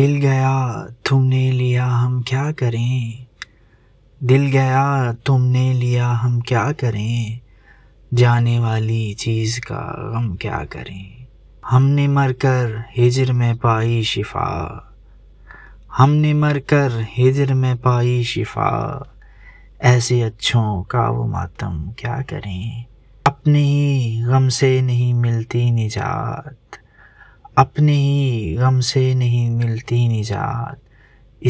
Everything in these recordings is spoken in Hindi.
दिल गया तुमने लिया हम क्या करें दिल गया तुमने लिया हम क्या करें जाने वाली चीज़ का गम क्या करें हमने मर कर हिजर में पाई शिफा हमने मर कर हिजर में पाई शिफा ऐसे अच्छों का वो मातम क्या करें अपने ही गम से नहीं मिलती निजात अपने ही गम से नहीं मिलती निजात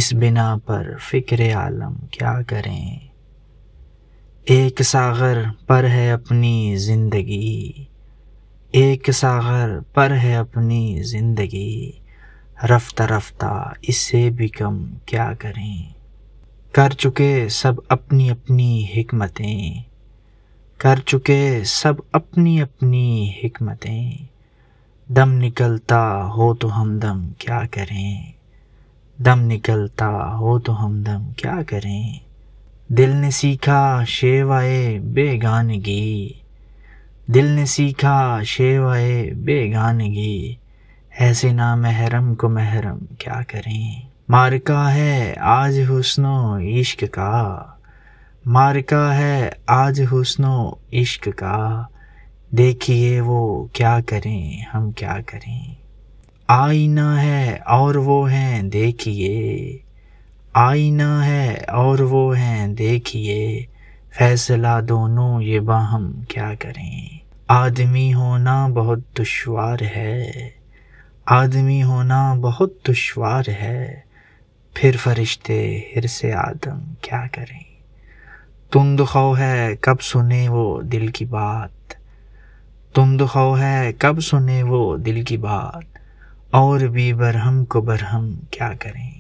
इस बिना पर फिक्र आलम क्या करें एक सागर पर है अपनी ज़िंदगी एक सागर पर है अपनी ज़िंदगी रफ्ता रफ्ता इससे भी कम क्या करें कर चुके सब अपनी अपनी हिकमतें कर चुके सब अपनी अपनी हिकमतें दम निकलता हो तो हम दम क्या करें दम निकलता हो तो हम दम क्या करें दिल ने सीखा शेवाए बेगानगी दिल ने सीखा शेवाए बेगानगी ऐसे ना महरम को महरम क्या करें मारका है आज हुस्नो इश्क का मारका है आज हुस्नो इश्क का देखिए वो क्या करें हम क्या करें आईना है और वो हैं देखिए आईना है और वो हैं देखिए फैसला दोनों ये बा हम क्या करें आदमी होना बहुत दुश्वार है आदमी होना बहुत दुश्वार है फिर फरिश्ते हिर से आदम क्या करें तुम दुखो है कब सुने वो दिल की बात तुम दुखाओ है कब सुने वो दिल की बात और भी बरहम को बरहम क्या करें